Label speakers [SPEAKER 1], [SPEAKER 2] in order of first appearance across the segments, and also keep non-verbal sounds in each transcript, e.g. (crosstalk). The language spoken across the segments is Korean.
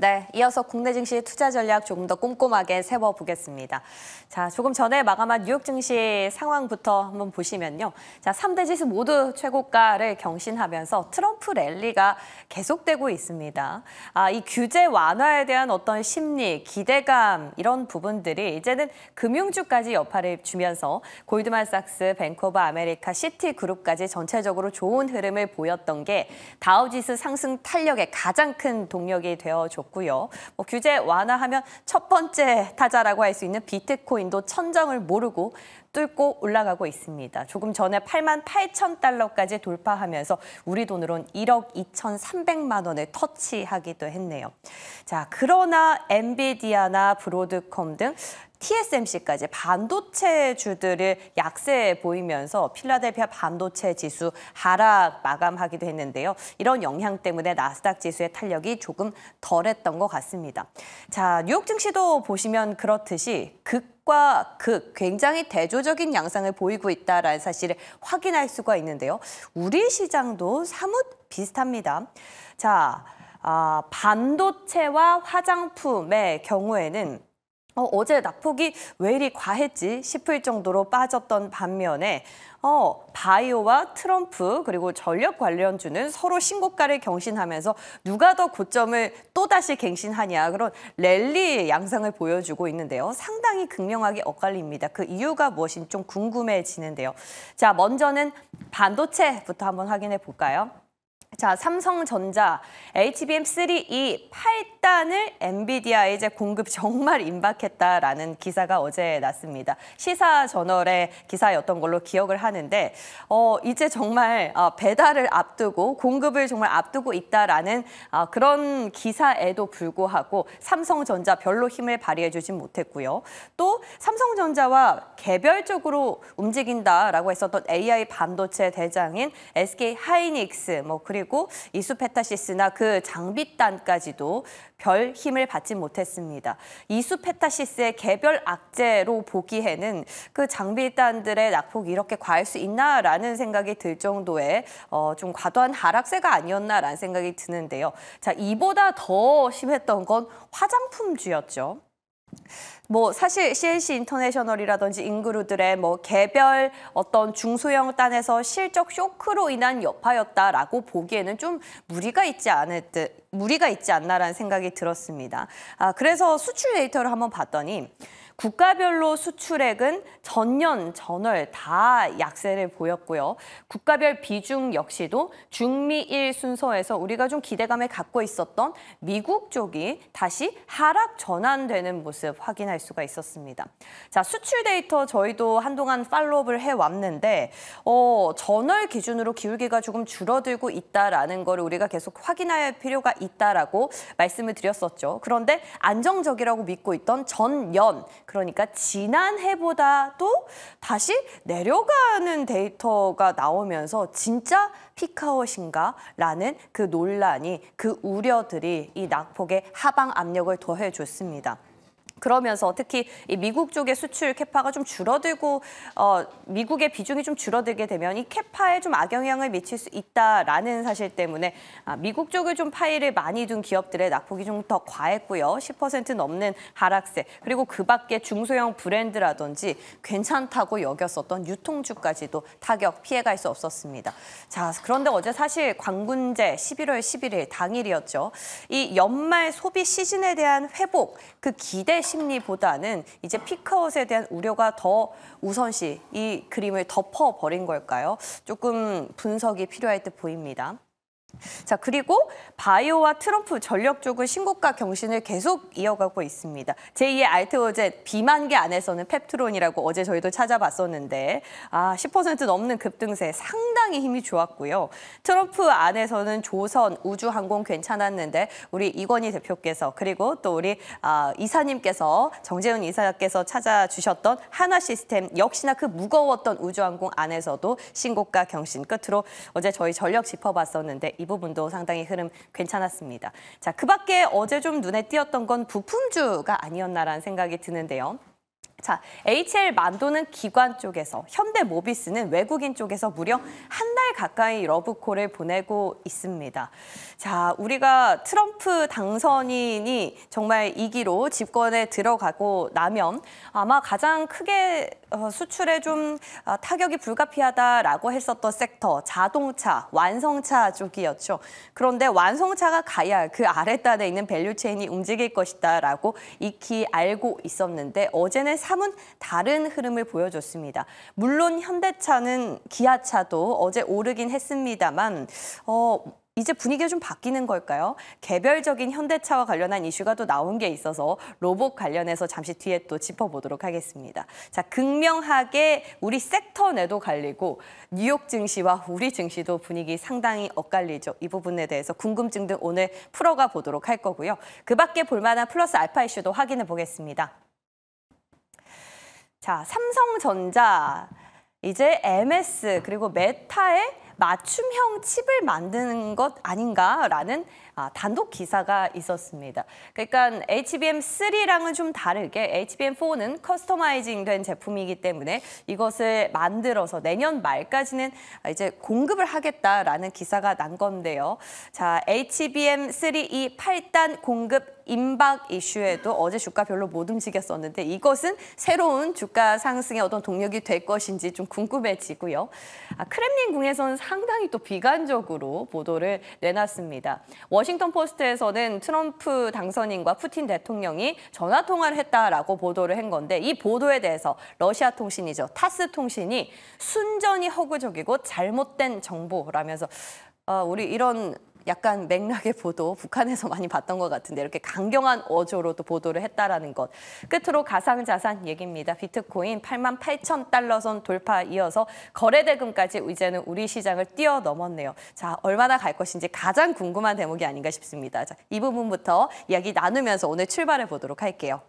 [SPEAKER 1] 네, 이어서 국내 증시 투자 전략 조금 더 꼼꼼하게 세워보겠습니다. 자, 조금 전에 마감한 뉴욕 증시 상황부터 한번 보시면요. 자, 3대 지수 모두 최고가를 경신하면서 트럼프 랠리가 계속되고 있습니다. 아, 이 규제 완화에 대한 어떤 심리, 기대감 이런 부분들이 이제는 금융주까지 여파를 주면서 골드만삭스, 벤코브 아메리카, 시티그룹까지 전체적으로 좋은 흐름을 보였던 게 다우지수 상승 탄력의 가장 큰 동력이 되어줬고 줬고요. 뭐 규제 완화하면 첫 번째 타자라고 할 수 있는 비트코인도 천정을 모르고 뚫고 올라가고 있습니다. 조금 전에 8만 8천 달러까지 돌파하면서 우리 돈으론 1억 2,300만 원을 터치하기도 했네요. 자, 그러나 엔비디아나 브로드컴 등 TSMC까지 반도체 주들을 약세 보이면서 필라델피아 반도체 지수 하락 마감하기도 했는데요. 이런 영향 때문에 나스닥 지수의 탄력이 조금 덜했던 것 같습니다. 자, 뉴욕 증시도 보시면 그렇듯이 극 과극 굉장히 대조적인 양상을 보이고 있다라는 사실을 확인할 수가 있는데요. 우리 시장도 사뭇 비슷합니다. 자, 아, 반도체와 화장품의 경우에는 어, 제 낙폭이 왜 이리 과했지 싶을 정도로 빠졌던 반면에 어, 바이오와 트럼프 그리고 전력 관련주는 서로 신고가를 경신하면서 누가 더 고점을 또다시 갱신하냐 그런 랠리 양상을 보여주고 있는데요. 상당히 극명하게 엇갈립니다. 그 이유가 무엇인지 좀 궁금해지는데요. 자, 먼저는 반도체부터 한번 확인해 볼까요? 자, 삼성전자 HBM3E 8단을 엔비디아에 이제 공급 정말 임박했다라는 기사가 어제 났습니다. 시사 저널의 기사였던 걸로 기억을 하는데 어, 이제 정말 어, 배달을 앞두고 공급을 정말 앞두고 있다라는 어, 그런 기사에도 불구하고 삼성전자 별로 힘을 발휘해 주진 못했고요. 또 삼성전자와 개별적으로 움직인다라고 했었던 AI 반도체 대장인 SK 하이닉스 뭐 그리고 이수페타시스나 그 장비단까지도 별 힘을 받지 못했습니다. 이수페타시스의 개별 악재로 보기에는 그 장비단들의 낙폭이 이렇게 과할 수 있나라는 생각이 들 정도의 어, 좀 과도한 하락세가 아니었나라는 생각이 드는데요. 자 이보다 더 심했던 건 화장품주였죠. 뭐 사실 CNC 인터내셔널이라든지 인그루들의 뭐 개별 어떤 중소형 단에서 실적 쇼크로 인한 여파였다라고 보기에는 좀 무리가 있지 않을 듯 무리가 있지 않나라는 생각이 들었습니다. 아 그래서 수출 데이터를 한번 봤더니 국가별로 수출액은 전년 전월 다 약세를 보였고요. 국가별 비중 역시도 중미일 순서에서 우리가 좀 기대감을 갖고 있었던 미국 쪽이 다시 하락 전환되는 모습 확인할 수가 있었습니다. 자, 수출 데이터 저희도 한동안 팔로우을 해왔는데 어, 전월 기준으로 기울기가 조금 줄어들고 있다라는 걸 우리가 계속 확인할 필요가 있다라고 말씀을 드렸었죠. 그런데 안정적이라고 믿고 있던 전년 그러니까 지난해보다도 다시 내려가는 데이터가 나오면서 진짜 피카워신가라는 그 논란이 그 우려들이 이낙폭의 하방 압력을 더해줬습니다. 그러면서 특히 이 미국 쪽의 수출 캐파가 좀 줄어들고 어, 미국의 비중이 좀 줄어들게 되면 이 캐파에 좀 악영향을 미칠 수 있다라는 사실 때문에 아, 미국 쪽을 좀 파일을 많이 둔 기업들의 낙폭이 좀 더 과했고요. 10% 넘는 하락세 그리고 그밖에 중소형 브랜드라든지 괜찮다고 여겼었던 유통주까지도 타격 피해갈 수 없었습니다. 자 그런데 어제 사실 광군제 11월 11일 당일이었죠. 이 연말 소비 시즌에 대한 회복 그 기대 심리보다는 이제 피크아웃에 대한 우려가 더 우선시 이 그림을 덮어버린 걸까요? 조금 분석이 필요할 듯 보입니다. 자 그리고 바이오와 트럼프 전력 쪽은 신고가 경신을 계속 이어가고 있습니다. 제2의 알트오젯 비만계 안에서는 펩트론이라고 어제 저희도 찾아봤었는데 아10% 넘는 급등세 상당히 힘이 좋았고요. 트럼프 안에서는 조선 우주항공 괜찮았는데 우리 이건희 대표께서 그리고 또 우리 아, 이사님께서 정재훈 이사께서 찾아주셨던 하나 시스템 역시나 그 무거웠던 우주항공 안에서도 신고가 경신 끝으로 어제 저희 전력 짚어봤었는데 이 부분도 상당히 흐름 괜찮았습니다. 자, 그 밖에 어제 좀 눈에 띄었던 건 부품주가 아니었나라는 생각이 드는데요. 자, HL 만도는 기관 쪽에서, 현대 모비스는 외국인 쪽에서 무려 한 달 가까이 러브콜을 보내고 있습니다. 자, 우리가 트럼프 당선인이 정말 이기로 집권에 들어가고 나면 아마 가장 크게 어, 수출에 좀 어, 타격이 불가피하다라고 했었던 섹터, 자동차, 완성차 쪽이었죠. 그런데 완성차가 가야 그 아랫단에 있는 밸류체인이 움직일 것이다라고 익히 알고 있었는데 어제는 사뭇 다른 흐름을 보여줬습니다. 물론 현대차는 기아차도 어제 오르긴 했습니다만 어, 이제 분위기가 좀 바뀌는 걸까요? 개별적인 현대차와 관련한 이슈가 또 나온 게 있어서 로봇 관련해서 잠시 뒤에 또 짚어보도록 하겠습니다. 자, 극명하게 우리 섹터 내도 갈리고 뉴욕 증시와 우리 증시도 분위기 상당히 엇갈리죠. 이 부분에 대해서 궁금증 등 오늘 풀어가 보도록 할 거고요. 그 밖에 볼만한 플러스 알파 이슈도 확인해 보겠습니다. 자, 삼성전자, 이제 MS 그리고 메타의 맞춤형 칩을 만드는 것 아닌가라는 아, 단독 기사가 있었습니다. 그러니까 HBM3랑은 좀 다르게 HBM4는 커스터마이징 된 제품이기 때문에 이것을 만들어서 내년 말까지는 이제 공급을 하겠다라는 기사가 난 건데요. 자, HBM3 이 8단 공급 임박 이슈에도 어제 주가 별로 못 움직였었는데 이것은 새로운 주가 상승의 어떤 동력이 될 것인지 좀 궁금해지고요. 아, 크렘린궁에서는 상당히 또 비관적으로 보도를 내놨습니다. 워싱 워싱턴 포스트에서는 트럼프 당선인과 푸틴 대통령이 전화 통화를 했다라고 보도를 한 건데 이 보도에 대해서 러시아 통신이죠. 타스 통신이 순전히 허구적이고 잘못된 정보라면서 아, 우리 이런 약간 맥락의 보도 북한에서 많이 봤던 것 같은데 이렇게 강경한 어조로 도 보도를 했다라는 것. 끝으로 가상자산 얘기입니다. 비트코인 8만 8천 달러 선 돌파 이어서 거래대금까지 이제는 우리 시장을 뛰어넘었네요. 자 얼마나 갈 것인지 가장 궁금한 대목이 아닌가 싶습니다. 자, 이 부분부터 이야기 나누면서 오늘 출발해 보도록 할게요.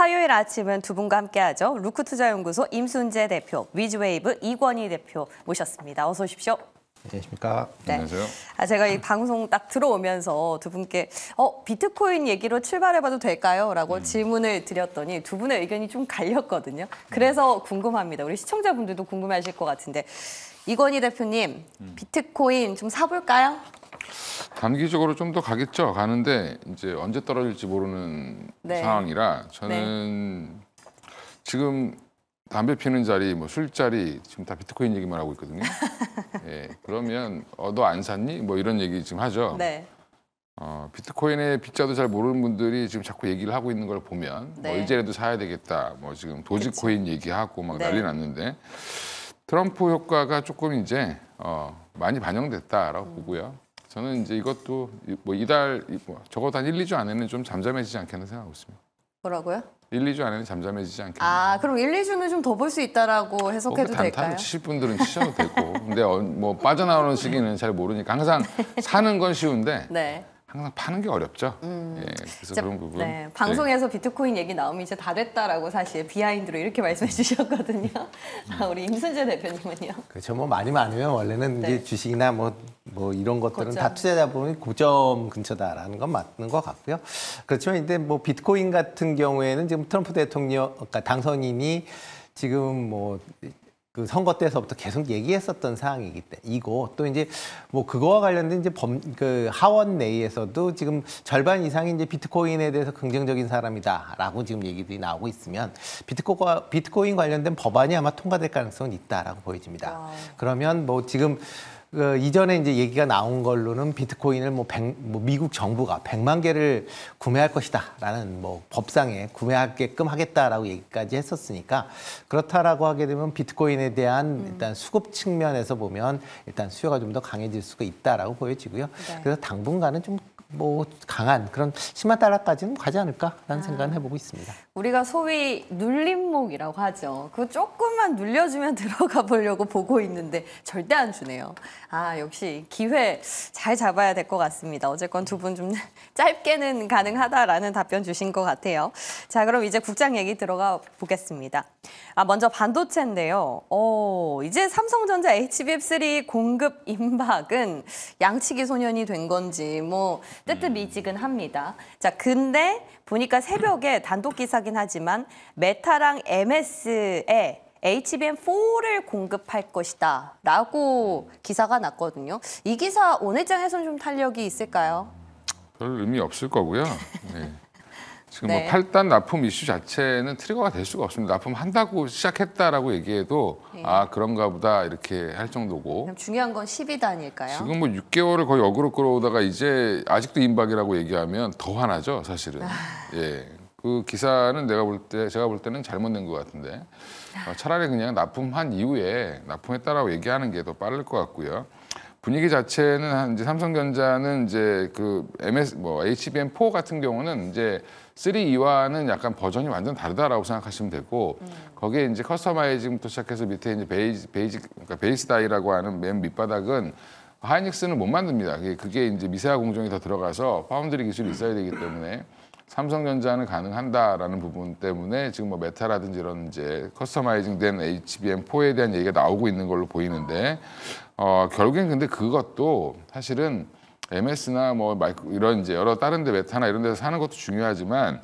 [SPEAKER 1] 화요일 아침은 두 분과 함께하죠. 루크투자연구소 임순재 대표, 위즈웨이브 이권희 대표 모셨습니다. 어서 오십시오.
[SPEAKER 2] 안녕하십니까. 네. 안녕하세요.
[SPEAKER 1] 아, 제가 이 방송 딱 들어오면서 두 분께 어 비트코인 얘기로 출발해봐도 될까요? 라고 음. 질문을 드렸더니 두 분의 의견이 좀 갈렸거든요. 그래서 음. 궁금합니다. 우리 시청자분들도 궁금해하실 것 같은데 이건희 대표님 음. 비트코인 좀 사볼까요?
[SPEAKER 3] 단기적으로 좀 더 가겠죠. 가는데 이제 언제 떨어질지 모르는 네. 상황이라 저는 네. 지금 담배 피는 자리, 뭐 술자리 지금 다 비트코인 얘기만 하고 있거든요. (laughs) 예, 그러면 어, 너안 샀니? 뭐 이런 얘기 지금 하죠. 네. 어, 비트코인의 빚자도잘 모르는 분들이 지금 자꾸 얘기를 하고 있는 걸 보면 뭐 네. 이제라도 사야 되겠다. 뭐 지금 도지코인 얘기하고 막 네. 난리 났는데 트럼프 효과가 조금 이제 어, 많이 반영됐다라고 음. 보고요. 저는 이제 이것도 뭐 이달 뭐 적어도 한 1, 2주 안에는 좀 잠잠해지지 않겠나 생각하고 있습니다. 뭐라고요? 1, 2주 안에는 잠잠해지지 않겠나.
[SPEAKER 1] 아, 그럼 1, 2주는 좀 더 볼 수 있다라고 어, 그 해석해도 뭐, 될까요? 치실
[SPEAKER 3] 분들은 치셔도 되고. 근데 어, 뭐 빠져나오는 시기는 잘 모르니까 항상 사는 건 쉬운데 (laughs) 네. 항상 파는 게 어렵죠. 음. 예, 그래서 진 그런 부분. 네, 방송에서
[SPEAKER 1] 네. 비트코인 얘기 나오면 이제 다 됐다라고 사실 비하인드로 이렇게 말씀해 주셨거든요. 음. (laughs) 우리 임순재 대표님은요?
[SPEAKER 2] 그렇죠. 뭐 많이 많으면 원래는 네. 이제 주식이나 뭐, 뭐 이런 것들은 고점. 다 투자자 보면 고점 근처다라는 건 맞는 것 같고요. 그렇지만 이제 뭐 비트코인 같은 경우에는 지금 트럼프 대통령, 그러니까 당선인이 지금 뭐그 선거 때서부터 계속 얘기했었던 사항이기 때 이고 또 이제 뭐 그거와 관련된 이제 범그 하원 내에서도 지금 절반 이상이 이제 비트코인에 대해서 긍정적인 사람이다라고 지금 얘기들이 나오고 있으면 비트코가 비트코인 관련된 법안이 아마 통과될 가능성은 있다라고 보여집니다. 와. 아. 그러면 뭐 지금 그 이전에 이제 얘기가 나온 걸로는 비트코인을 뭐, 100, 뭐 미국 정부가 100만 개를 구매할 것이다라는 뭐 법상에 구매하게끔 하겠다라고 얘기까지 했었으니까 그렇다라고 하게 되면 비트코인에 대한 음. 일단 수급 측면에서 보면 일단 수요가 좀 더 강해질 수가 있다라고 보여지고요. 네. 그래서 당분간은 좀뭐 강한 그런 심한 따라까지는 가지 않을까라는 아. 생각을 해보고 있습니다.
[SPEAKER 1] 우리가 소위 눌림목이라고 하죠. 그 조금만 눌려주면 (laughs) 들어가 보려고 보고 있는데 절대 안 주네요. 아 역시 기회 잘 잡아야 될 것 같습니다. 어쨌건 두 분 좀 (laughs) 짧게는 가능하다라는 답변 주신 것 같아요. 자 그럼 이제 국장 얘기 들어가 보겠습니다. 아 먼저 반도체인데요. 어 이제 삼성전자 HBF3 공급 임박은 양치기 소년이 된 건지 뭐 뜨뜻미지근합니다. 자, 근데 보니까 새벽에 단독 기사긴 하지만 메타랑 MS에 HBM4를 공급할 것이다 라고 기사가 났거든요. 이 기사 오늘장에서는 좀 탄력이 있을까요?
[SPEAKER 3] 별 의미 없을 거고요. 네. 지금 뭐 네. 뭐 팔단 납품 이슈 자체는 트리거가 될 수가 없습니다. 납품한다고 시작했다라고 얘기해도 네. 아 그런가 보다 이렇게 할 정도고.
[SPEAKER 1] 중요한 건 12단일까요?
[SPEAKER 3] 지금 뭐 6개월을 거의 어그로 끌어오다가 이제 아직도 임박이라고 얘기하면 더 화나죠 사실은. 아. 예. 그 기사는 내가 볼 때 제가 볼 때는 잘못 낸것 같은데 어, 차라리 그냥 납품한 이후에 납품했다라고 얘기하는 게 더 빠를 것 같고요. 분위기 자체는 이제 삼성전자는 이제 그 MS 뭐 HBM4 같은 경우는 이제 쓰리 이와는 약간 버전이 완전 다르다라고 생각하시면 되고 음. 거기에 이제 커스터마이징부터 시작해서 밑에 이제 베이지 베이지 그러니까 베이스 다이라고 하는 맨 밑바닥은 하이닉스는 못 만듭니다. 그게 이제 미세화 공정이 더 들어가서 파운드리 기술이 있어야 되기 때문에 삼성전자는 가능한다라는 부분 때문에 지금 뭐 메타라든지 이런 이제 커스터마이징된 HBM4에 대한 얘기가 나오고 있는 걸로 보이는데 어 결국엔 근데 그것도 사실은 MS나 뭐 마이크 이런 이제 여러 다른 데 메타나 이런 데서 사는 것도 중요하지만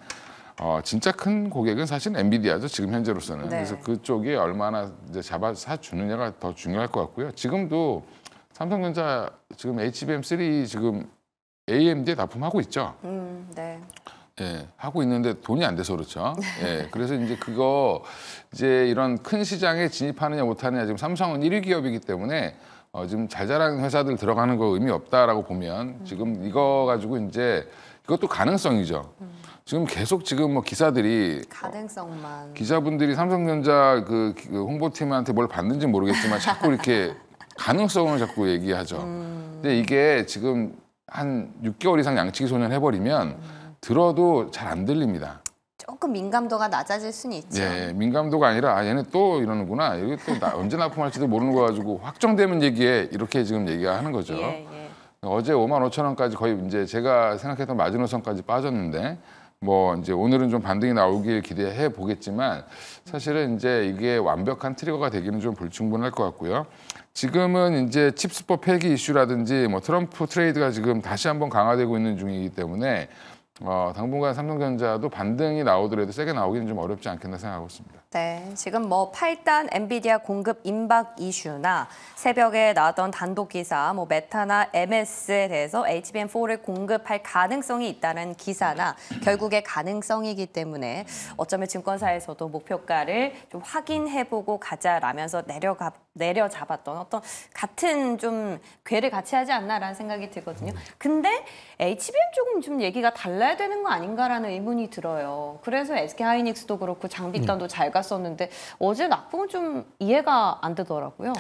[SPEAKER 3] 어, 진짜 큰 고객은 사실 엔비디아죠 지금 현재로서는 네. 그래서 그쪽이 얼마나 이제 잡아 사 주느냐가 더 중요할 것 같고요 지금도 삼성전자 지금 HBM3 지금 AMD에 납품하고 있죠.
[SPEAKER 1] 음, 네.
[SPEAKER 3] 예, 하고 있는데 돈이 안 돼서 그렇죠. (laughs) 예, 그래서 이제 그거 이제 이런 큰 시장에 진입하느냐 못하느냐 지금 삼성은 1위 기업이기 때문에 어, 지금 잘 자라는 회사들 들어가는 거 의미 없다라고 보면 음. 지금 이거 가지고 이제 이것도 가능성이죠. 지금 계속 지금 뭐 기사들이 가능성만 어, 기자분들이 삼성전자 그, 그 홍보팀한테 뭘 받는지 모르겠지만 자꾸 이렇게 (laughs) 가능성을 자꾸 얘기하죠. 음. 근데 이게 지금 한 6개월 이상 양치기 소년 해버리면 음. 들어도 잘 안 들립니다.
[SPEAKER 1] 조금 민감도가 낮아질 수는 있죠. 예,
[SPEAKER 3] 민감도가 아니라 아 얘네 또 이러는구나. 이게 또 나, (laughs) 언제 납품할지도 모르는 거 가지고 확정되면 얘기해 이렇게 지금 얘기하는 거죠. 예, 예. 어제 5만 5천 원까지 거의 이제 제가 생각했던 마지노선까지 빠졌는데 뭐 이제 오늘은 좀 반등이 나오길 기대해 보겠지만 사실은 이제 이게 완벽한 트리거가 되기는 좀 불충분할 것 같고요. 지금은 이제 칩스법 폐기 이슈라든지 뭐 트럼프 트레이드가 지금 다시 한번 강화되고 있는 중이기 때문에 어, 당분간 삼성전자도 반등이 나오더라도 세게 나오기는 좀 어렵지 않겠나 생각하고 있습니다.
[SPEAKER 1] 네, 지금 뭐 8단 엔비디아 공급 임박 이슈나 새벽에 나왔던 단독 기사, 뭐 메타나 MS에 대해서 HBM4를 공급할 가능성이 있다는 기사나 결국에 가능성이기 때문에 어쩌면 증권사에서도 목표가를 좀 확인해보고 가자라면서 내려가 내려잡았던 어떤 같은 좀 괴를 같이 하지 않나라는 생각이 들거든요. 근데 HBM 조금 좀 얘기가 달라야 되는 거 아닌가라는 의문이 들어요. 그래서 SK 하이닉스도 그렇고 장비단도 음. 네. 잘가 알았었는데 어제 낙폭은 좀 이해가 안 되더라고요.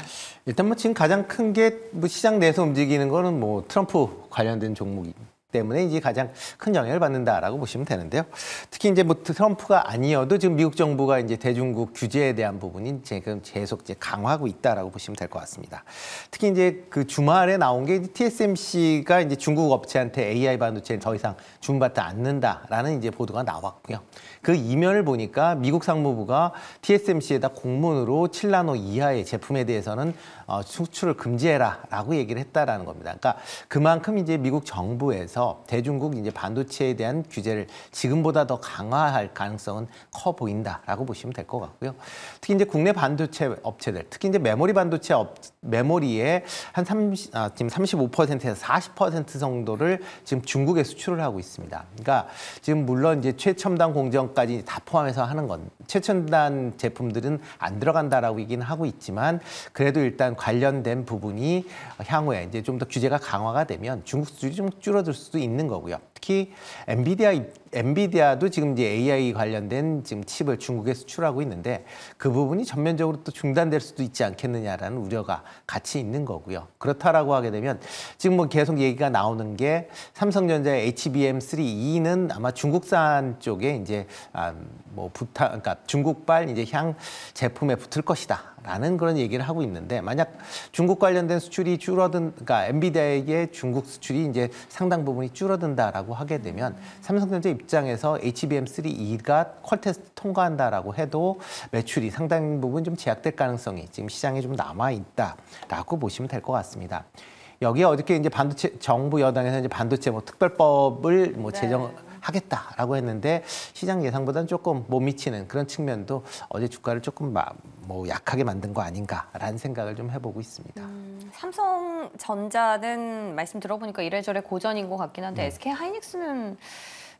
[SPEAKER 2] 일단 뭐 지금 가장 큰게뭐 시장 내에서 움직이는 거는 뭐 트럼프 관련된 종목 때문에 이제 가장 큰 영향을 받는다라고 보시면 되는데요. 특히 이제 뭐 트럼프가 아니어도 지금 미국 정부가 이제 대중국 규제에 대한 부분이 지금 계속 이제 강화하고 있다라고 보시면 될 것 같습니다. 특히 이제 그 주말에 나온 게 TSMC가 이제 중국 업체한테 AI 반도체를 더 이상 주문받지 않는다라는 이제 보도가 나왔고요. 그 이면을 보니까 미국 상무부가 TSMC에다 공문으로 7나노 이하의 제품에 대해서는 어, 수출을 금지해라라고 얘기를 했다라는 겁니다. 그러니까 그만큼 이제 미국 정부에서 해서 대중국 이제 반도체에 대한 규제를 지금보다 더 강화할 가능성은 커 보인다라고 보시면 될 것 같고요. 특히 이제 국내 반도체 업체들, 특히 이제 메모리 반도체 업, 메모리의 한 30, 아, 지금 35%에서 40% 정도를 지금 중국에 수출을 하고 있습니다. 그러니까 지금 물론 이제 최첨단 공정까지 다 포함해서 하는 건 최첨단 제품들은 안 들어간다라고 얘기는 하고 있지만 그래도 일단 관련된 부분이 향후에 이제 좀 더 규제가 강화가 되면 중국 수출이 좀 줄어들 수 수도 있는 거고요. 특히 엔비디아 엔비디아도 지금 이제 AI 관련된 지금 칩을 중국에 수출하고 있는데 그 부분이 전면적으로 또 중단될 수도 있지 않겠느냐라는 우려가 같이 있는 거고요. 그렇다라고 하게 되면 지금 뭐 계속 얘기가 나오는 게 삼성전자의 HBM3E는 아마 중국산 쪽에 이제 아뭐 부탁 그러니까 중국발 이제 향 제품에 붙을 것이다라는 그런 얘기를 하고 있는데 만약 중국 관련된 수출이 줄어든 그러니까 엔비디아에게 중국 수출이 이제 상당 부분이 줄어든다라고 통다고 하게 되면 삼성전자 입장에서 HBM3E가 퀄 테스트 통과한다라고 해도 매출이 상당 부분 좀 제약될 가능성이 지금 시장에 좀 남아 있다라고 보시면 될 것 같습니다. 여기에 어저께 이제 반도체 정부 여당에서 이제 반도체 뭐 특별법을 뭐 제정 네. 하겠다라고 했는데 시장 예상보다는 조금 못 미치는 그런 측면도 어제 주가를 조금 뭐 약하게 만든 거 아닌가라는 생각을 좀 해보고 있습니다.
[SPEAKER 1] 음, 삼성전자는 말씀 들어보니까 이래저래 고전인 것 같긴 한데 음. 네. SK 하이닉스는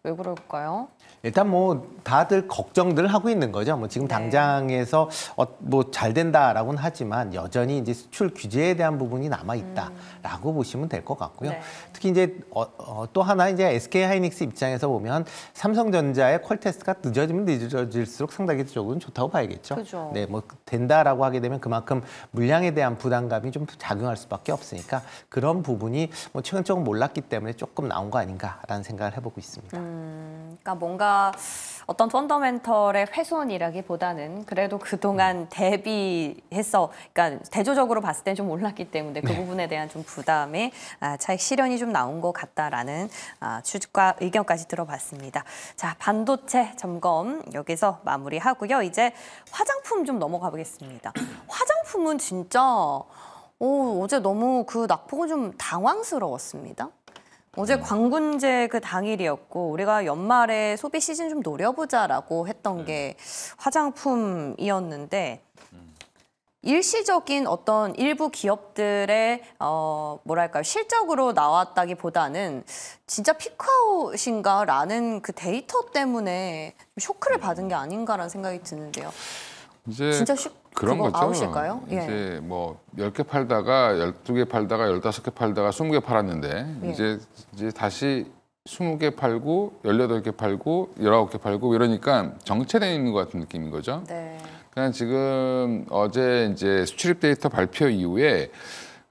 [SPEAKER 1] 왜 그럴까요?
[SPEAKER 2] 일단 뭐 다들 걱정들 하고 있는 거죠. 뭐 지금 네. 당장에서 어, 뭐잘 된다라고는 하지만 여전히 이제 수출 규제에 대한 부분이 남아 있다라고 음. 보시면 될 것 같고요. 네. 특히 이제 어, 어, 또 하나 이제 SK 하이닉스 입장에서 보면 삼성전자의 퀄 테스트가 늦어지면 늦어질수록 상당히 쪽은 좋다고 봐야겠죠. 그죠. 네, 뭐 된다라고 하게 되면 그만큼 물량에 대한 부담감이 좀 작용할 수밖에 없으니까 그런 부분이 뭐 최근 조금 몰랐기 때문에 조금 나온 거 아닌가라는 생각을 해보고 있습니다. 음.
[SPEAKER 1] 그러니까 뭔가 어떤 펀더멘털의 훼손이라기보다는 그래도 그동안 음. 대비해서 그러니까 대조적으로 봤을 때좀 올랐기 때문에 그 네. 부분에 대한 좀 부담의 아, 차익 실현이 좀 나온 것 같다라는 아, 추측과 의견까지 들어봤습니다. 자 반도체 점검 여기서 마무리하고요. 이제 화장품 좀 넘어가 보겠습니다. (clears throat) 화장품은 진짜 오, 어제 너무 그 낙폭은 좀 당황스러웠습니다. 어제 광군제 그 당일이었고 우리가 연말에 소비 시즌 좀 노려보자라고 했던 음. 게 화장품이었는데 일시적인 어떤 일부 기업들의 어 뭐랄까요 실적으로 나왔다기보다는 진짜 피크아웃인가라는 그 데이터 때문에 쇼크를 음. 받은 게 아닌가라는 생각이 드는데요.
[SPEAKER 3] 이제 진짜 쉽 그런 거죠. 아웃일까요? 예. 이제 뭐열 개 팔다가 열두 개 팔다가 열다섯 개 팔다가 스무 개 팔았는데 예. 이제 이제 다시 스무 개 팔고 열여덟 개 팔고 열아홉 개 팔고 이러니까 정체되어 있는 것 같은 느낌인 거죠. 네. 그냥 지금 어제 이제 수출입 데이터 발표 이후에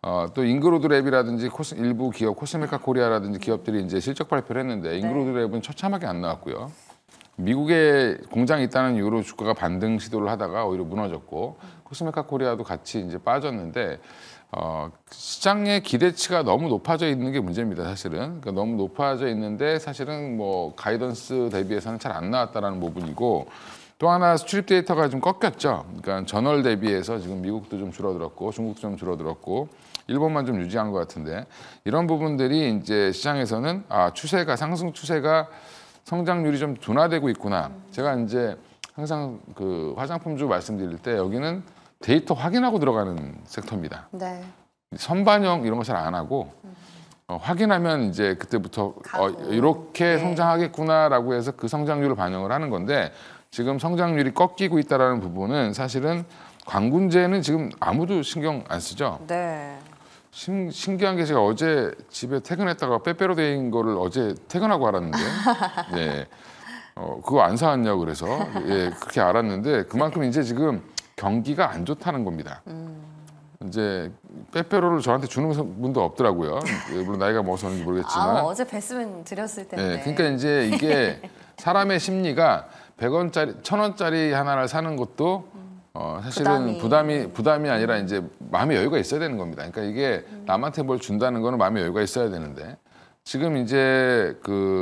[SPEAKER 3] 어, 또 잉그로드랩이라든지 코스, 일부 기업 코스메카 코리아라든지 기업들이 이제 실적 발표를 했는데 잉그로드랩은 네. 처참하게 안 나왔고요. 미국에 공장이 있다는 이유로 주가가 반등 시도를 하다가 오히려 무너졌고 코스메카 코리아도 같이 이제 빠졌는데 어, 시장의 기대치가 너무 높아져 있는 게 문제입니다, 사실은. 그러니까 너무 높아져 있는데 사실은 뭐 가이던스 대비해서는 잘 안나왔다는 부분이고 또 하나 수출입 데이터가 좀 꺾였죠. 그러니까 전월 대비해서 지금 미국도 좀 줄어들었고 중국도 좀 줄어들었고 일본만 좀 유지한 것 같은데 이런 부분들이 이제 시장에서는 아, 추세가 상승 추세가 성장률이 좀 둔화되고 있구나. 제가 이제 항상 그 화장품주 말씀드릴 때 여기는 데이터 확인하고 들어가는 섹터입니다. 네. 선반영 이런 거 잘 안 하고 어, 확인하면 이제 그때부터 어, 이렇게 네. 성장하겠구나라고 해서 그 성장률을 반영을 하는 건데 지금 성장률이 꺾이고 있다라는 부분은 사실은 광군제는 지금 아무도 신경 안 쓰죠. 네. 신, 신기한 게 제가 어제 집에 퇴근했다가 빼빼로 데인 거를 어제 퇴근하고 알았는데 (laughs) 예. 어, 그거 안 사왔냐고 그래서 예, 그렇게 알았는데 그만큼 이제 지금 경기가 안 좋다는 겁니다. 음. 이제 빼빼로를 저한테 주는 분도 없더라고요. 예, 물론 나이가 먹어서 는지 모르겠지만. 아, 어제
[SPEAKER 1] 뵀으면 드렸을 예, 텐데. 예, 그러니까 이제 이게
[SPEAKER 3] (laughs) 사람의 심리가 1 0 0원짜리1 0 0 0원짜리 하나를 사는 것도 어, 사실은 부담이. 부담이 네. 부담이 아니라 음. 이제 마음의 여유가 있어야 되는 겁니다. 그러니까 이게 음. 남한테 뭘 준다는 거는 마음의 여유가 있어야 되는데 지금 이제 그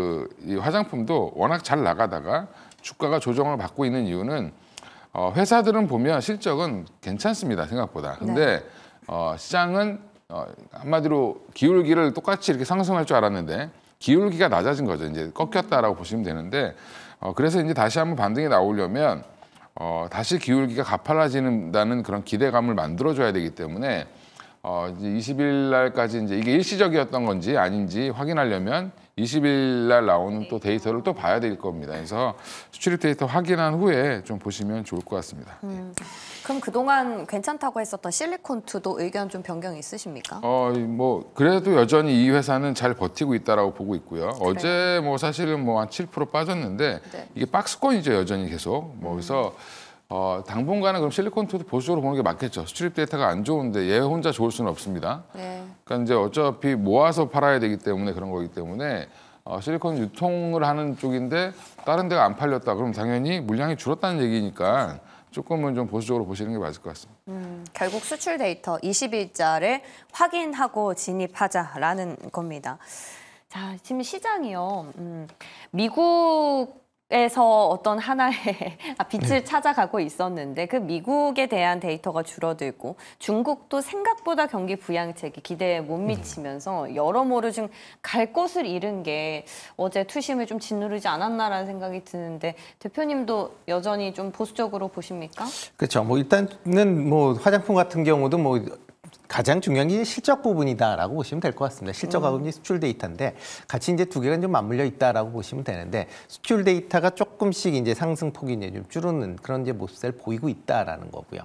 [SPEAKER 3] 이 화장품도 워낙 잘 나가다가 주가가 조정을 받고 있는 이유는 어, 회사들은 보면 실적은 괜찮습니다 생각보다. 근데 네. 어, 시장은 어, 한마디로 기울기를 똑같이 이렇게 상승할 줄 알았는데 기울기가 낮아진 거죠. 이제 꺾였다라고 보시면 되는데 어, 그래서 이제 다시 한번 반등이 나오려면 어, 다시 기울기가 가팔라진다는 그런 기대감을 만들어줘야 되기 때문에 어, 이제 20일 날까지 이제 이게 일시적이었던 건지 아닌지 확인하려면 20일 날 나오는 또 네. 데이터를 또 봐야 될 겁니다. 그래서 수출입 데이터 확인한 후에 좀 보시면 좋을 것 같습니다.
[SPEAKER 1] 음, 그럼 그동안 괜찮다고 했었던 실리콘투도 의견 좀 변경이 있으십니까?
[SPEAKER 3] 어, 뭐 그래도 여전히 이 회사는 잘 버티고 있다라고 보고 있고요. 그래 어제 뭐 사실은 뭐 한 7% 빠졌는데 네. 이게 박스권이죠 여전히 계속. 뭐 그래서 음. 어, 당분간은 그럼 실리콘투도 보수적으로 보는 게 맞겠죠. 수출입 데이터가 안 좋은데 얘 혼자 좋을 수는 없습니다. 네. 그러니까 이제 어차피 모아서 팔아야 되기 때문에 그런 거기 때문에 어, 실리콘 유통을 하는 쪽인데 다른 데가 안 팔렸다. 그럼 당연히 물량이 줄었다는 얘기니까 조금은 좀 보수적으로 보시는 게 맞을 것 같습니다.
[SPEAKER 1] 음, 결국 수출 데이터 20일자를 확인하고 진입하자라는 겁니다. 자, 지금 시장이요. 음, 미국 에서 어떤 하나의 (laughs) 아, 빛을 네. 찾아가고 있었는데 그 미국에 대한 데이터가 줄어들고 중국도 생각보다 경기 부양책이 기대에 못 음. 미치면서 여러모로 좀 갈 곳을 잃은 게 어제 투심을 좀 짓누르지 않았나라는 생각이 드는데 대표님도 여전히 좀 보수적으로 보십니까?
[SPEAKER 2] 그렇죠. 뭐 일단은 뭐 화장품 같은 경우도 뭐 가장 중요한 게 실적 부분이다라고 보시면 될 것 같습니다. 실적하고 음. 수출 데이터인데 같이 이제 두 개가 좀 맞물려 있다라고 보시면 되는데 수출 데이터가 조금씩 이제 상승폭이 이제 좀 줄어드는 그런 이제 모습을 보이고 있다라는 거고요.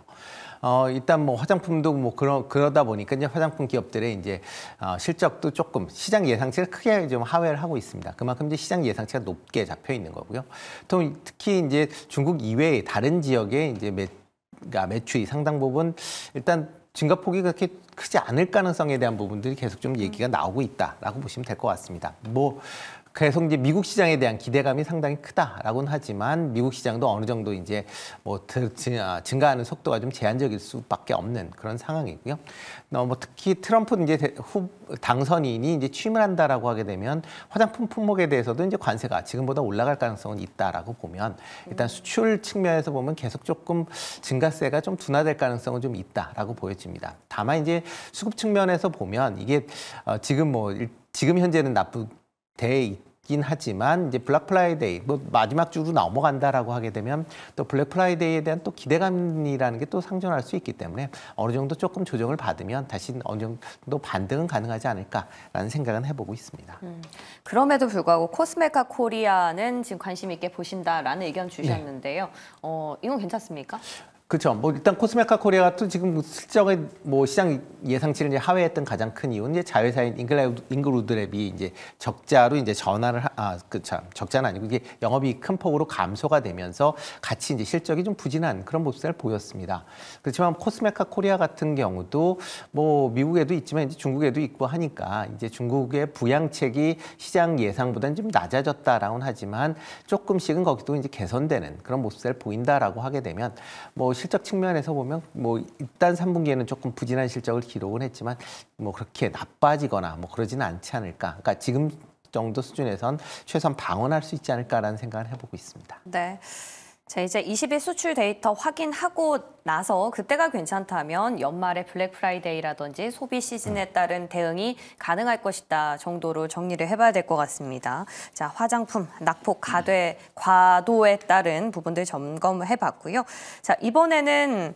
[SPEAKER 2] 어, 일단 뭐 화장품도 뭐 그러, 그러다 보니까 이제 화장품 기업들의 이제 어, 실적도 조금 시장 예상치가 크게 좀 하회를 하고 있습니다. 그만큼 이제 시장 예상치가 높게 잡혀 있는 거고요. 또 특히 이제 중국 이외의 다른 지역의 이제 매, 그러니까 매출이 상당 부분 일단 증가폭이 그렇게 크지 않을 가능성에 대한 부분들이 계속 좀 얘기가 나오고 있다라고 보시면 될 것 같습니다. 뭐 계속 이제 미국 시장에 대한 기대감이 상당히 크다라고는 하지만 미국 시장도 어느 정도 이제 뭐 아, 증가하는 속도가 좀 제한적일 수밖에 없는 그런 상황이고요. 어, 뭐 특히 트럼프 이제 후 당선인이 이제 취임을 한다라고 하게 되면 화장품 품목에 대해서도 이제 관세가 지금보다 올라갈 가능성은 있다라고 보면 일단 수출 측면에서 보면 계속 조금 증가세가 좀 둔화될 가능성은 좀 있다라고 보여집니다. 다만 이제 수급 측면에서 보면 이게 어, 지금 뭐 지금 현재는 나쁘 돼 있긴 하지만 이제 블랙 프라이데이 뭐 마지막 주로 넘어간다라고 하게 되면 또 블랙 프라이데이에 대한 또 기대감이라는 게 또 상존할 수 있기 때문에 어느 정도 조금 조정을 받으면 다시 어느 정도 반등은 가능하지 않을까라는 생각은 해보고 있습니다.
[SPEAKER 1] 음, 그럼에도 불구하고 코스메카 코리아는 지금 관심 있게 보신다라는 의견 주셨는데요. 네. 어, 이건 괜찮습니까?
[SPEAKER 2] 그렇죠. 뭐 일단 코스메카 코리아가 또 지금 실적의 뭐, 뭐 시장 예상치를 이제 하회했던 가장 큰 이유는 이제 자회사인 잉글라루드랩이 이제 적자로 이제 전환을 아그쵸 적자는 아니고 이게 영업이 큰 폭으로 감소가 되면서 같이 이제 실적이 좀 부진한 그런 모습을 보였습니다. 그렇지만 코스메카 코리아 같은 경우도 뭐 미국에도 있지만 이제 중국에도 있고 하니까 이제 중국의 부양책이 시장 예상보다는 좀 낮아졌다라고는 하지만 조금씩은 거기도 이제 개선되는 그런 모습을 보인다라고 하게 되면 뭐 실적 측면에서 보면 뭐 일단 3분기에는 조금 부진한 실적을 기록은 했지만 뭐 그렇게 나빠지거나 뭐 그러지는 않지 않을까. 그러니까 지금 정도 수준에선 최소한 방어할 수 있지 않을까라는 생각을 해보고 있습니다.
[SPEAKER 1] 네. 자, 이제 20일 수출 데이터 확인하고 나서 그때가 괜찮다면 연말에 블랙 프라이데이라든지 소비 시즌에 음. 따른 대응이 가능할 것이다 정도로 정리를 해봐야 될 것 같습니다. 자, 화장품 낙폭 가대 과도에 따른 부분들 점검해봤고요. 자, 이번에는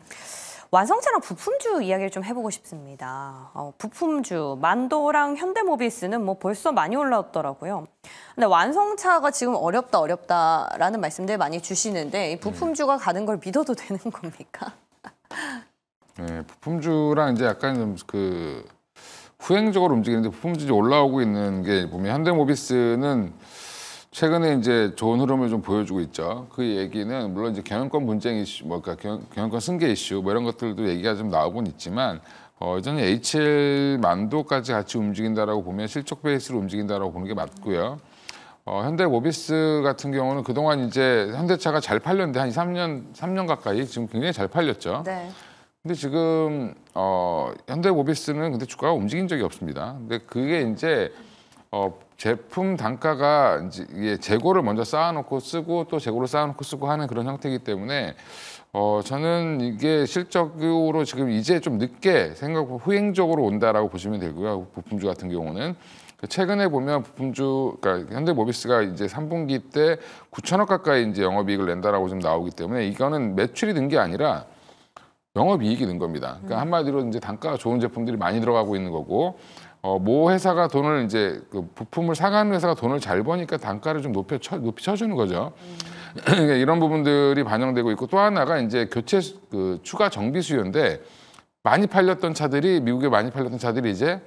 [SPEAKER 1] 완성차랑 부품주 이야기를 좀 해보고 싶습니다. 어, 부품주, 만도랑 현대모비스는 뭐 벌써 많이 올라왔더라고요. 근데 완성차가 지금 어렵다 어렵다라는 말씀들 많이 주시는데 부품주가 가는 걸 믿어도 되는 겁니까?
[SPEAKER 3] 네, 부품주랑 이제 약간 그 후행적으로 움직이는데 부품주이 올라오고 있는 게 보면 현대모비스는 최근에 이제 좋은 흐름을 좀 보여주고 있죠. 그 얘기는 물론 이제 경영권 분쟁 이슈, 뭐까 그러니까 까 경영, 권 승계 이슈 뭐 이런 것들도 얘기가 좀 나오곤 있지만 어, 저는 HL 만도까지 같이 움직인다라고 보면 실적 베이스로 움직인다라고 보는 게 맞고요. 어, 현대 모비스 같은 경우는 그동안 이제 현대차가 잘 팔렸는데 한 3년, 3년 가까이 지금 굉장히 잘 팔렸죠. 네. 근데 지금 어, 현대 모비스는 근데 주가가 움직인 적이 없습니다. 근데 그게 이제 어, 제품 단가가 이제 재고를 먼저 쌓아놓고 쓰고 또 재고를 쌓아놓고 쓰고 하는 그런 형태이기 때문에 어 저는 이게 실적으로 지금 이제 좀 늦게 생각 후행적으로 온다라고 보시면 되고요 부품주 같은 경우는 그 최근에 보면 부품주 그러니까 현대모비스가 이제 3분기 때 9천억 가까이 이제 영업이익을 낸다라고 좀 나오기 때문에 이거는 매출이 는게 아니라 영업이익이 는 겁니다. 그러니까 음. 한마디로 이제 단가가 좋은 제품들이 많이 들어가고 있는 거고 어, 모 회사가 돈을 이제 그 부품을 사가는 회사가 돈을 잘 버니까 단가를 좀 높여 쳐, 높이 쳐주는 거죠. 음. 그러니까 이런 부분들이 반영되고 있고 또 하나가 이제 교체 그 추가 정비 수요인데 많이 팔렸던 차들이 미국에 많이 팔렸던 차들이 이제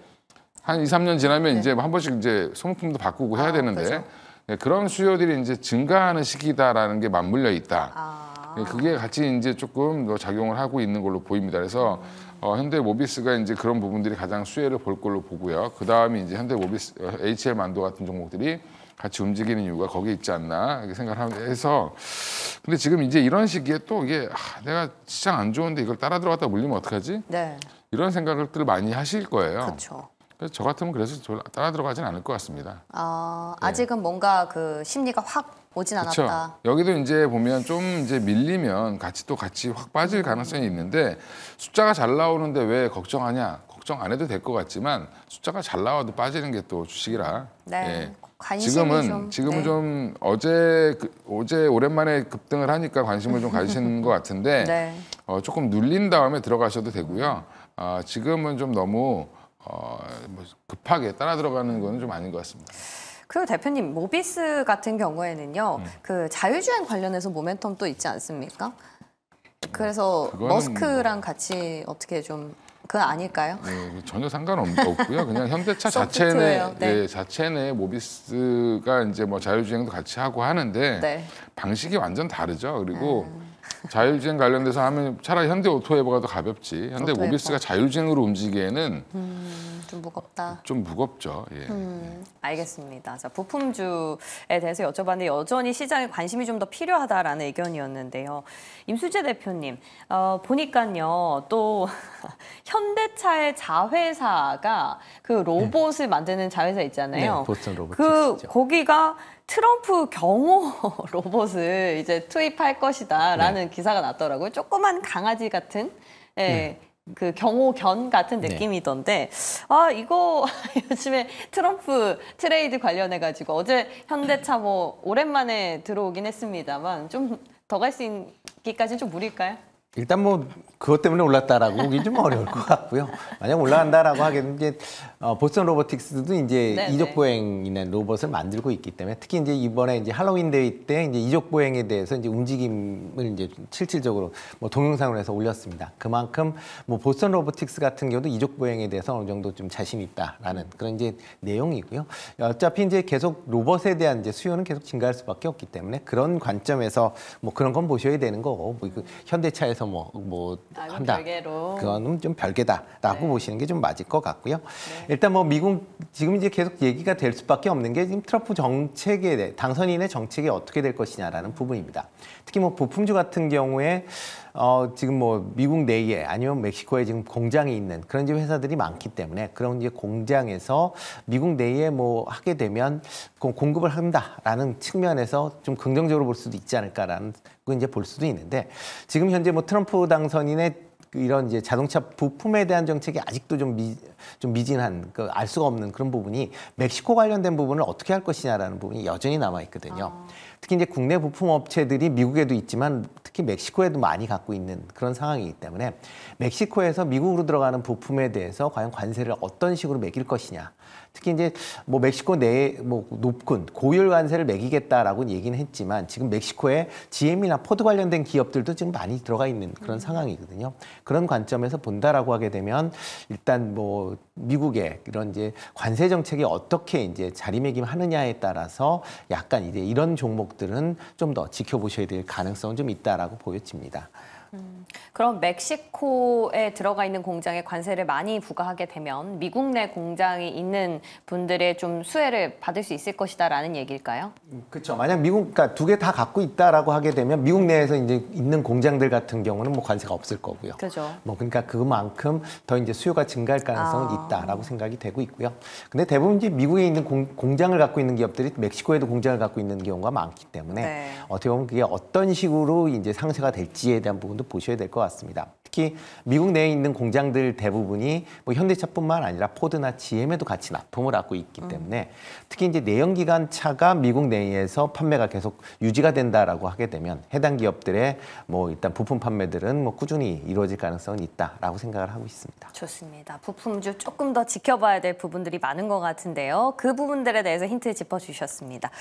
[SPEAKER 3] 한 2, 3년 지나면 네. 이제 한 번씩 이제 소모품도 바꾸고 해야 아, 되는데 그렇죠. 네, 그런 수요들이 이제 증가하는 시기다라는 게 맞물려 있다. 아. 네, 그게 같이 이제 조금 작용을 하고 있는 걸로 보입니다. 그래서 음. 어, 현대 모비스가 이제 그런 부분들이 가장 수혜를 볼 걸로 보고요. 그 다음이 이제 현대 모비스, 어, HL 만도 같은 종목들이 같이 움직이는 이유가 거기 있지 않나 이렇게 생각해서 근데 지금 이제 이런 시기에 또 이게 아, 내가 시장 안 좋은데 이걸 따라 들어갔다 물리면 어떡하지? 네. 이런 생각을 많이 하실 거예요. 그렇죠. 저 같으면 그래서 따라 들어가진 않을 것 같습니다.
[SPEAKER 1] 아, 네. 아직은 뭔가 그 심리가 확 오진 않았다. 그렇죠.
[SPEAKER 3] 여기도 이제 보면 좀 이제 밀리면 같이 또 같이 확 빠질 가능성이 있는데 숫자가 잘 나오는데 왜 걱정하냐? 걱정 안 해도 될 것 같지만 숫자가 잘 나와도 빠지는 게 또 주식이라. 네.
[SPEAKER 1] 예. 지금은 좀, 지금은 네. 좀
[SPEAKER 3] 어제 그, 어제 오랜만에 급등을 하니까 관심을 좀 가지시는 것 같은데 (laughs) 네. 어, 조금 눌린 다음에 들어가셔도 되고요. 어, 지금은 좀 너무 어, 뭐 급하게 따라 들어가는 거는 좀 아닌 것 같습니다.
[SPEAKER 1] 그리고 대표님 모비스 같은 경우에는요 음. 그 자율주행 관련해서 모멘텀도 있지 않습니까? 그래서 머스크랑 뭐 같이 어떻게 좀 그건 아닐까요?
[SPEAKER 3] 네, 그 전혀 상관없고요. 그냥 현대차 자체 내 네. 네, 예, 자체 내 모비스가 이제 뭐 자율주행도 같이 하고 하는데 네. 방식이 완전 다르죠. 그리고 음. 자율주행 관련돼서 하면 차라리 현대 오토에버가 더 가볍지. 현대 오토에버. 모비스가 자율주행으로 움직이기에는
[SPEAKER 1] 음, 좀 무겁다.
[SPEAKER 3] 좀 무겁죠. 예.
[SPEAKER 1] 음, 예. 알겠습니다. 자, 부품주에 대해서 여쭤봤는데 여전히 시장에 관심이 좀 더 필요하다라는 의견이었는데요. 임수재 대표님, 어, 보니까요. 또 (laughs) 현대차의 자회사가 그 로봇을 네. 만드는 자회사 있잖아요. 네, 보스턴 로봇 그 거기가 트럼프 경호 (laughs) 로봇을 이제 투입할 것이다라는 네. 기사가 났더라고요. 조그만 강아지 같은 예. 네. 그 경호견 같은 네. 느낌이던데 네. 아 이거 (laughs) 요즘에 트럼프 트레이드 관련해 가지고 어제 현대차 뭐 오랜만에 들어오긴 했습니다만 좀 더 갈 수 있기까지는 좀 무리일까요?
[SPEAKER 2] 일단 뭐 그것 때문에 올랐다라고 보기 좀 어려울 것 같고요. 만약 올라간다라고 하게되면 이제 어, 보스턴 로보틱스도 이제 네, 네. 이족 보행이나 로봇을 만들고 있기 때문에 특히 이제 이번에 이제 할로윈 데이 때 이제 이족 보행에 대해서 이제 움직임을 이제 실질적으로 뭐 동영상으로 해서 올렸습니다. 그만큼 뭐 보스턴 로보틱스 같은 경우도 이족 보행에 대해서 어느 정도 좀 자신 있다라는 그런 이제 내용이고요. 어차피 이제 계속 로봇에 대한 이제 수요는 계속 증가할 수밖에 없기 때문에 그런 관점에서 뭐 그런 건 보셔야 되는 거고 뭐 그 현대차에서 해서 뭐, 뭐 아, 한다. 별개로. 그거는 좀 별개다라고 네. 보시는 게 좀 맞을 것 같고요. 네. 일단 뭐 미국 지금 이제 계속 얘기가 될 수밖에 없는 게 지금 트럼프 정책에 대해 당선인의 정책이 어떻게 될 것이냐라는 부분입니다. 특히 뭐 부품주 같은 경우에 어, 지금 뭐 미국 내에 아니면 멕시코에 지금 공장이 있는 그런 회사들이 많기 때문에 그런 이제 공장에서 미국 내에 뭐 하게 되면 공급을 한다라는 측면에서 좀 긍정적으로 볼 수도 있지 않을까라는 걸 이제 볼 수도 있는데 지금 현재 뭐 트럼프 당선인의 그 이런 이제 자동차 부품에 대한 정책이 아직도 좀, 미, 좀 미진한 그 알 수가 없는 그런 부분이 멕시코 관련된 부분을 어떻게 할 것이냐라는 부분이 여전히 남아 있거든요. 아. 특히 이제 국내 부품 업체들이 미국에도 있지만 특히 멕시코에도 많이 갖고 있는 그런 상황이기 때문에 멕시코에서 미국으로 들어가는 부품에 대해서 과연 관세를 어떤 식으로 매길 것이냐 특히 이제 뭐 멕시코 내에 뭐 높은 고율 관세를 매기겠다라고 얘기는 했지만 지금 멕시코에 GM이나 포드 관련된 기업들도 지금 많이 들어가 있는 그런 음. 상황이거든요. 그런 관점에서 본다라고 하게 되면 일단 뭐 미국의 이런 이제 관세 정책이 어떻게 이제 자리매김하느냐에 따라서 약간 이제 이런 종목들은 좀 더 지켜보셔야 될 가능성은 좀 있다라고 보여집니다.
[SPEAKER 1] 그럼 멕시코에 들어가 있는 공장에 관세를 많이 부과하게 되면 미국 내 공장이 있는 분들의 좀 수혜를 받을 수 있을 것이다라는 얘기일까요?
[SPEAKER 2] 그렇죠. 만약 미국 그러니까 두 개 다 갖고 있다라고 하게 되면 미국 내에서 이제 있는 공장들 같은 경우는 뭐 관세가 없을 거고요. 그렇죠. 뭐 그러니까 그만큼 더 이제 수요가 증가할 가능성은 아. 있다라고 생각이 되고 있고요. 근데 대부분 이제 미국에 있는 공, 장을 갖고 있는 기업들이 멕시코에도 공장을 갖고 있는 경우가 많기 때문에 네. 어떻게 보면 그게 어떤 식으로 이제 상세가 될지에 대한 부분도 좀 보셔야 될 것 같습니다. 특히 미국 내에 있는 공장들 대부분이 뭐 현대차뿐만 아니라 포드나 GM에도 같이 납품을 하고 있기 음. 때문에 특히 이제 내연기관 차가 미국 내에서 판매가 계속 유지가 된다라고 하게 되면 해당 기업들의 뭐 일단 부품 판매들은 뭐 꾸준히 이루어질 가능성은 있다라고 생각을 하고 있습니다.
[SPEAKER 1] 좋습니다. 부품주 조금 더 지켜봐야 될 부분들이 많은 것 같은데요. 그 부분들에 대해서 힌트 짚어주셨습니다.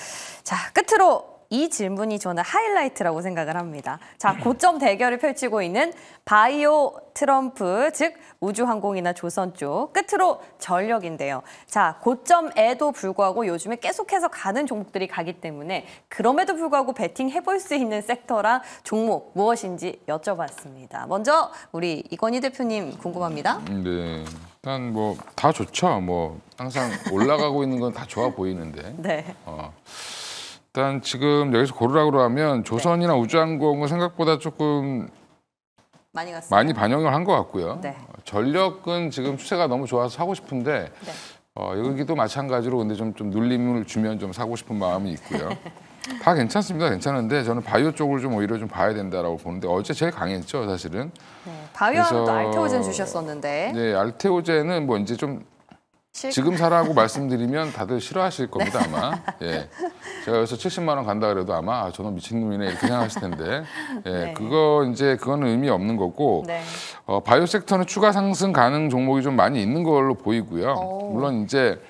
[SPEAKER 1] 자, 끝으로 이 질문이 저는 하이라이트라고 생각을 합니다. 자, 고점 대결을 펼치고 있는 바이오 트럼프, 즉 우주항공이나 조선 쪽 끝으로 전력인데요. 자, 고점에도 불구하고 요즘에 계속해서 가는 종목들이 가기 때문에 그럼에도 불구하고 베팅해볼 수 있는 섹터랑 종목 무엇인지 여쭤봤습니다. 먼저 우리 이건희 대표님 궁금합니다.
[SPEAKER 3] 음, 네. 일단 뭐 다 좋죠. 뭐 항상 올라가고 있는 건 다 좋아 보이는데. (laughs) 네. 어. 일단 지금 여기서 고르라고 하면 네. 조선이나 우주항공은 생각보다 조금
[SPEAKER 1] 많이 갔어요. 많이 반영을
[SPEAKER 3] 한 것 같고요. 네. 어, 전력은 지금 추세가 너무 좋아서 사고 싶은데 네. 어, 여기도 마찬가지로 근데 좀, 좀 눌림을 주면 좀 사고 싶은 마음이 있고요. (laughs) 다 괜찮습니다. 괜찮은데 저는 바이오 쪽을 좀 오히려 좀 봐야 된다라고 보는데 어제 제일 강했죠, 사실은.
[SPEAKER 1] 네, 바이오는또 알테오젠 주셨었는데.
[SPEAKER 3] 네, 알테오젠은 뭐 이제 좀 지금 사라고 말씀드리면 다들 싫어하실 겁니다 아마. 예. 제가 여기서 70만 원 간다 그래도 아마 아, 저는 미친놈이네 이렇게 생각하실 텐데. 예. 네. 그거 이제 그거는 의미 없는 거고. 네. 어, 바이오 섹터는 추가 상승 가능 종목이 좀 많이 있는 걸로 보이고요. 오. 물론 이제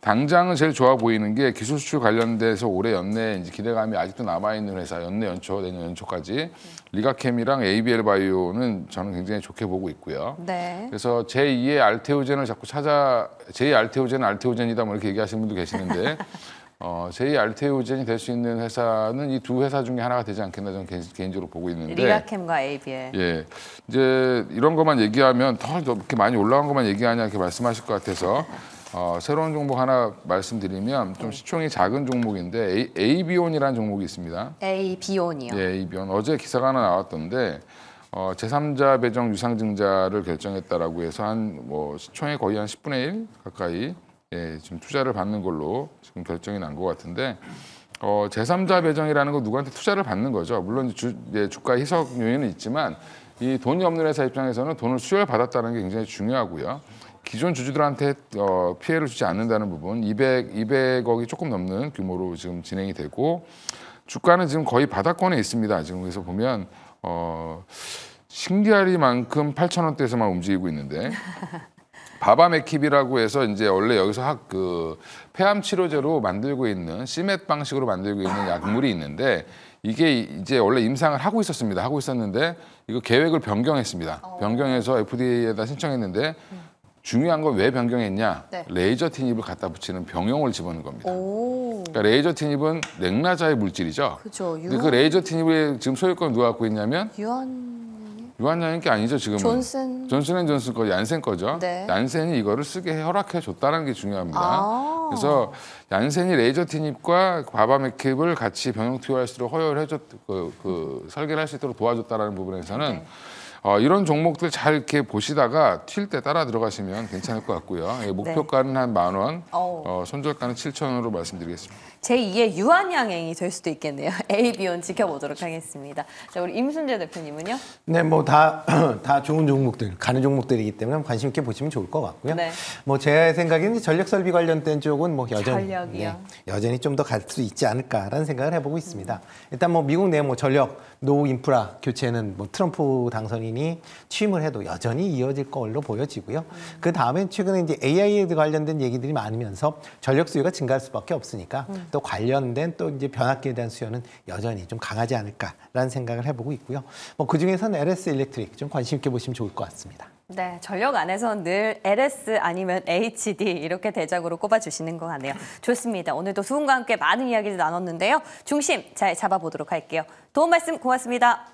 [SPEAKER 3] 당장은 제일 좋아 보이는 게 기술 수출 관련돼서 올해 연내 이제 기대감이 아직도 남아 있는 회사 연내 연초 내년 연초까지 리가캠이랑 ABL 바이오는 저는 굉장히 좋게 보고 있고요. 네. 그래서 제2의 알테오젠을 자꾸 찾아 제2 알테오젠 알테오젠이다 뭐 이렇게 얘기하시는 분도 계시는데 (laughs) 어, 제2 알테오젠이 될 수 있는 회사는 이 두 회사 중에 하나가 되지 않겠나 저는 개인, 적으로 보고 있는데
[SPEAKER 1] 리가캠과 ABL
[SPEAKER 3] 예 이제 이런 것만 얘기하면 더 이렇게 많이 올라간 것만 얘기하냐 이렇게 말씀하실 것 같아서. 어, 새로운 종목 하나 말씀드리면 좀 네. 시총이 작은 종목인데 에이비온이라는 종목이 있습니다.
[SPEAKER 1] A 비온이요. 예,
[SPEAKER 3] AB온. 어제 기사가 하나 나왔던데 어, 제3자 배정 유상증자를 결정했다라고 해서 한뭐 시총의 거의 한 10분의 1 가까이 예, 지금 투자를 받는 걸로 지금 결정이 난 것 같은데 어, 제3자 배정이라는 거 누구한테 투자를 받는 거죠. 물론 주, 예, 주가 희석 요인은 있지만 이 돈이 없는 회사 입장에서는 돈을 수혈 받았다는 게 굉장히 중요하고요. 기존 주주들한테 어, 피해를 주지 않는다는 부분 200, 200억이 조금 넘는 규모로 지금 진행이 되고 주가는 지금 거의 바닥권에 있습니다. 지금 여기서 보면 어, 신기하리만큼 8천 원대에서만 움직이고 있는데 (laughs) 바바메킵이라고 해서 이제 원래 여기서 학그 폐암 치료제로 만들고 있는 시멧 방식으로 만들고 있는 약물이 있는데 이게 이제 원래 임상을 하고 있었습니다. 하고 있었는데 이거 계획을 변경했습니다. 어. 변경해서 FDA에다 신청했는데 음. 중요한 건 왜 변경했냐? 네. 레이저 틴입을 갖다 붙이는 병용을 집어넣은 겁니다. 그러니까 레이저 틴입은 냉나자의 물질이죠. 그죠. 유한... 그 레이저 틴입의 지금 소유권 누가 갖고 있냐면 유한 유한양인 게 아니죠 지금은. 존슨 존슨앤존슨 거 얀센 거죠. 네. 얀센이 이거를 쓰게 허락해 줬다는 게 중요합니다. 아 그래서 얀센이 레이저 티닙과 바바메킵을 같이 병역 투여할 수 있도록 허용을 해줬 그, 그 설계를 할 수 있도록 도와줬다라는 부분에서는 네. 어, 이런 종목들 잘 이렇게 보시다가 튈 때 따라 들어가시면 괜찮을 것 같고요. 예, 네. 목표가는 네. 한만 원, 어, 손절가는 칠천원으로 말씀드리겠습니다.
[SPEAKER 1] 제2의 유한양행이 될 수도 있겠네요. AB온 (laughs) 지켜보도록 하겠습니다. 자, 우리 임순재 대표님은요?
[SPEAKER 2] 네, 뭐 다 다 (clears throat) 좋은 종목들, 가는 종목들이기 때문에 관심 있게 보시면 좋을 것 같고요. 네. 뭐제 생각에는 전력 설비 관련된 쪽은 뭐 여전히 전력이요. 네, 여전히 좀 더 갈 수 있지 않을까라는 생각을 해보고 있습니다. 음. 일단 뭐 미국 내 뭐 전력, 노후 인프라 교체는 뭐 트럼프 당선인이 취임을 해도 여전히 이어질 걸로 보여지고요. 음. 그 다음에 최근에 이제 AI에 관련된 얘기들이 많으면서 전력 수요가 증가할 수밖에 없으니까 음. 또 관련된 또 이제 변압기에 대한 수요는 여전히 좀 강하지 않을까라는 생각을 해보고 있고요. 뭐그 중에서는 LS 일렉트릭 좀 관심 있게 보시면 좋을 것 같습니다.
[SPEAKER 1] 네, 전력 안에서는 늘 LS 아니면 HD 이렇게 대작으로 꼽아주시는 거 같네요. 좋습니다. 오늘도 수 분과 함께 많은 이야기를 나눴는데요. 중심 잘 잡아보도록 할게요. 도움 말씀 고맙습니다.